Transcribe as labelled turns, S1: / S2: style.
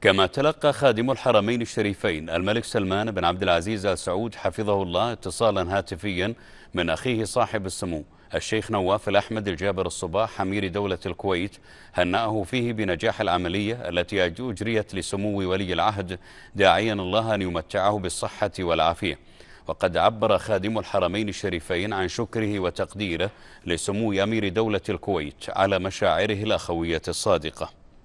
S1: كما تلقى خادم الحرمين الشريفين الملك سلمان بن عبد العزيز آل سعود حفظه الله اتصالا هاتفيا من أخيه صاحب السمو الشيخ نواف الأحمد الجابر الصباح أمير دولة الكويت هنأه فيه بنجاح العملية التي أجريت لسمو ولي العهد داعيا الله أن يمتعه بالصحة والعافية وقد عبر خادم الحرمين الشريفين عن شكره وتقديره لسمو أمير دولة الكويت على مشاعره الأخوية الصادقة